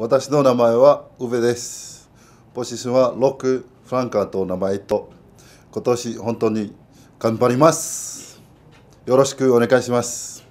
私の名前は宇部です。ポジションはロック、フランカーと名前と、今年本当に頑張ります。よろしくお願いします。